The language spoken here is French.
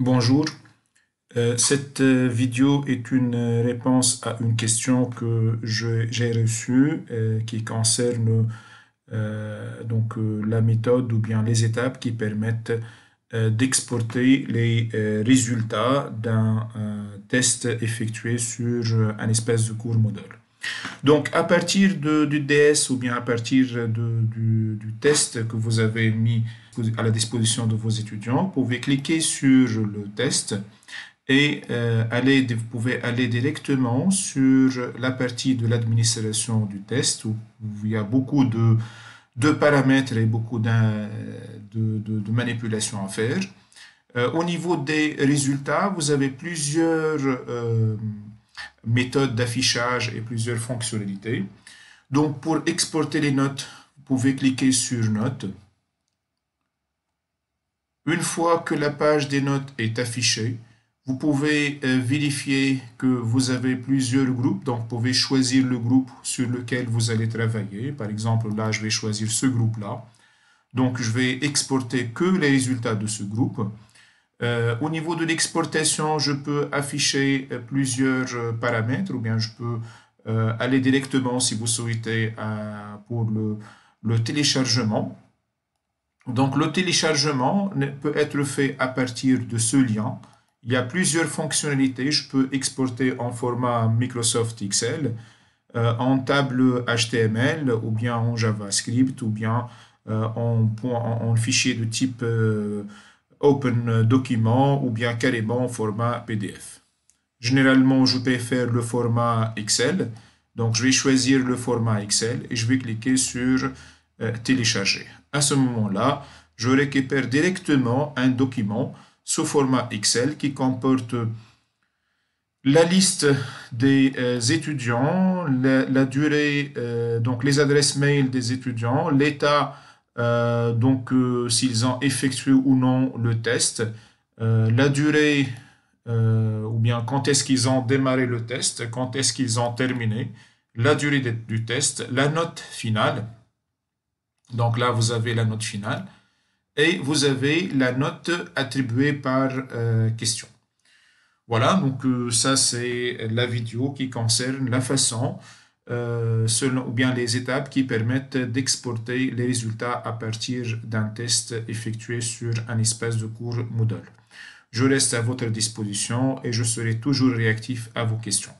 Bonjour, euh, cette euh, vidéo est une euh, réponse à une question que j'ai reçue qui concerne donc, la méthode ou bien les étapes qui permettent d'exporter les résultats d'un test effectué sur un espèce de cours modèle. Donc, à partir de, du DS ou bien à partir du, test que vous avez mis à la disposition de vos étudiants, vous pouvez cliquer sur le test et euh, vous pouvez aller directement sur la partie de l'administration du test où il y a beaucoup de, de paramètres et beaucoup de, de, manipulations à faire. Euh, au niveau des résultats, vous avez plusieurs... Euh, méthode d'affichage et plusieurs fonctionnalités. Donc pour exporter les notes, vous pouvez cliquer sur Notes. Une fois que la page des notes est affichée, vous pouvez euh, vérifier que vous avez plusieurs groupes, donc vous pouvez choisir le groupe sur lequel vous allez travailler. Par exemple, là, je vais choisir ce groupe-là. Donc, je vais exporter que les résultats de ce groupe. Euh, au niveau de l'exportation, je peux afficher euh, plusieurs euh, paramètres ou bien je peux aller directement, si vous souhaitez, pour le, téléchargement. Donc le téléchargement peut être fait à partir de ce lien. Il y a plusieurs fonctionnalités. Je peux exporter en format Microsoft Excel, en table HTML ou bien en JavaScript ou bien en, en, fichier de type... Open euh, Document ou bien carrément format PDF. Généralement, je préfère le format Excel. Donc, je vais choisir le format Excel et je vais cliquer sur euh, Télécharger. À ce moment-là, je récupère directement un document sous format Excel qui comporte euh, la liste des étudiants, la, durée, donc les adresses mail des étudiants, l'état euh, donc euh, s'ils ont effectué ou non le test, euh, la durée ou bien quand est-ce qu'ils ont démarré le test, quand est-ce qu'ils ont terminé, la durée du test, la note finale. Donc là, vous avez la note finale et vous avez la note attribuée par question. Voilà, donc ça c'est la vidéo qui concerne la façon euh, selon, ou bien les étapes qui permettent d'exporter les résultats à partir d'un test effectué sur un espace de cours Moodle. Je reste à votre disposition et je serai toujours réactif à vos questions.